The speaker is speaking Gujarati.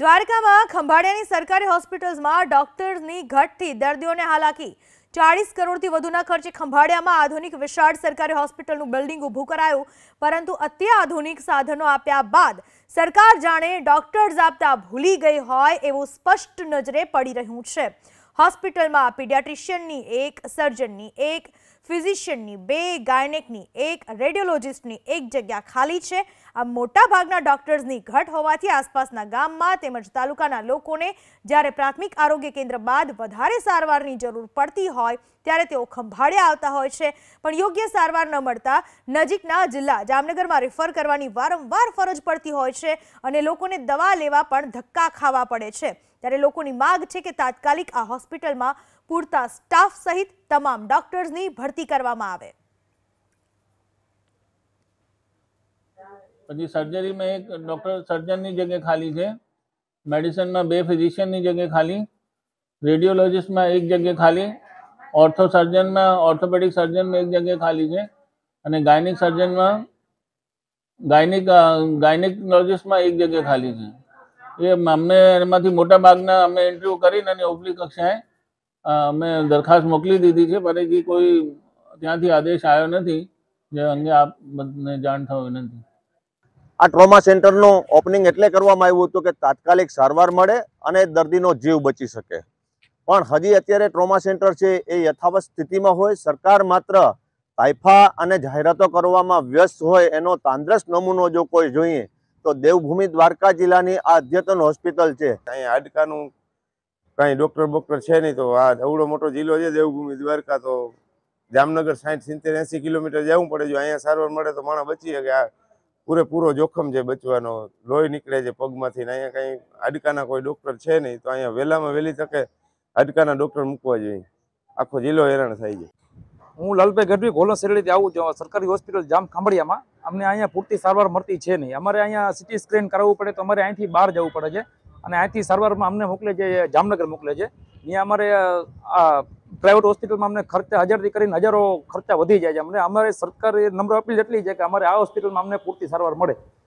દ્વારકામાં ખંભાળિયાની સરકારી હોસ્પિટલમાં ડોક્ટર્સની ઘટથી દર્દીઓને હાલાકી ચાળીસ કરોડથી વધુના ખર્ચે ખંભાળિયામાં આધુનિક વિશાળ સરકારી હોસ્પિટલનું બિલ્ડિંગ ઊભું કરાયું પરંતુ અત્યાધુનિક સાધનો આપ્યા બાદ સરકાર જાણે ડોક્ટર્સ આપતા ભૂલી ગઈ હોય એવું સ્પષ્ટ નજરે પડી રહ્યું છે હોસ્પિટલમાં પીડિયાટ્રિશિયનની એક સર્જનની એક ફિઝિશિયનની બે ગાયનેકની એક રેડિયોલોજિસ્ટની એક જગ્યા ખાલી છે આ મોટાભાગના ડોક્ટર્સની ઘટ હોવાથી આસપાસના ગામમાં તેમજ તાલુકાના લોકોને જ્યારે પ્રાથમિક આરોગ્ય કેન્દ્ર બાદ વધારે સારવારની જરૂર પડતી હોય ત્યારે તેઓ ખંભાળે આવતા હોય છે પણ યોગ્ય સારવાર ન મળતા નજીકના જિલ્લા જામનગરમાં રેફર કરવાની વારંવાર ફરજ પડતી હોય છે અને લોકોને દવા લેવા પણ ધક્કા ખાવા પડે છે ત્યારે લોકોની માગ છે કે તાત્કાલિક આ હોસ્પિટલમાં પૂરતા સ્ટાફ સહિત તમામ ડોક્ટર્સની ભરતી કરવામાં આવે પછી સર્જરીમાં એક ડૉક્ટર સર્જનની જગ્યા ખાલી છે મેડિસિનમાં બે ફિઝિશિયનની જગ્યા ખાલી રેડિયોલોજીસ્ટમાં એક જગ્યા ખાલી ઓર્થો સર્જનમાં ઓર્થોપેડિક સર્જનમાં એક જગ્યા ખાલી છે અને ગાયનિક સર્જનમાં ગાયનિક ગાયનિકોલોજિસ્ટમાં એક જગ્યા ખાલી છે એ અમને એમાંથી મોટાભાગના અમે ઇન્ટરવ્યૂ કરીને અને ઉપલી કક્ષાએ મેં દરખાસ્ત મોકલી દીધી છે પણ હજી કોઈ ત્યાંથી આદેશ આવ્યો નથી જે અંગે આપ જાણ થવા વિનંતી આ ટ્રોમા સેન્ટરનું ઓપનિંગ એટલે કરવામાં આવ્યું હતું કે તાત્કાલિક સારવાર મળે અને દર્દીનો જીવ બચી શકે પણ હજી અત્યારે ટ્રોમા સેન્ટર છે એ યથાવત સ્થિતિમાં હોય સરકાર માત્ર તાઇફા અને જાહેરાતો કરવામાં વ્યસ્ત હોય એનો તાંદ્રસ નમૂનો જો કોઈ જોઈએ તો દેવભૂમિ દ્વારકા જિલ્લાની આ અદ્યતન હોસ્પિટલ છે અહીં હાડકાનું કાંઈ ડૉક્ટર બોક્ટર છે નહીં તો આ અવડો મોટો જિલ્લો છે દેવભૂમિ દ્વારકા તો જામનગર સાઠ સિત્તેર એંસી કિલોમીટર જવું પડે જો અહીંયા સારવાર મળે તો માણસ બચી શકે આ પૂરેપૂરો જોખમ છે બચવાનો લોહી નીકળે છે પગમાંથી ને અહીંયા કાંઈ હાડકાના કોઈ ડૉક્ટર છે નહીં તો અહીંયા વહેલામાં વહેલી તકે હાડકાના ડૉક્ટર મૂકવા જોઈએ આખો જિલ્લો હેરાણ થાય જાય હું લાલભાઈ ગઢવી ગોલન શેરડીથી આવું છું સરકારી હોસ્પિટલ જામ ખાંભળિયામાં અમને અહીંયા પૂરતી સારવાર મળતી છે નહીં અમારે અહીંયા સિટી સ્ક્રેન કરાવવું પડે તો અમારે અહીંથી બહાર જવું પડે છે અને અહીંથી સારવારમાં અમને મોકલે છે જામનગર મોકલે છે ત્યાં અમારે આ પ્રાઇવેટ હોસ્પિટલમાં અમને ખર્ચા હજારથી કરીને હજારો ખર્ચા વધી જાય છે અમને અમારે સરકારે નંબર અપીલ એટલી છે કે અમારે આ હોસ્પિટલમાં અમને પૂરતી સારવાર મળે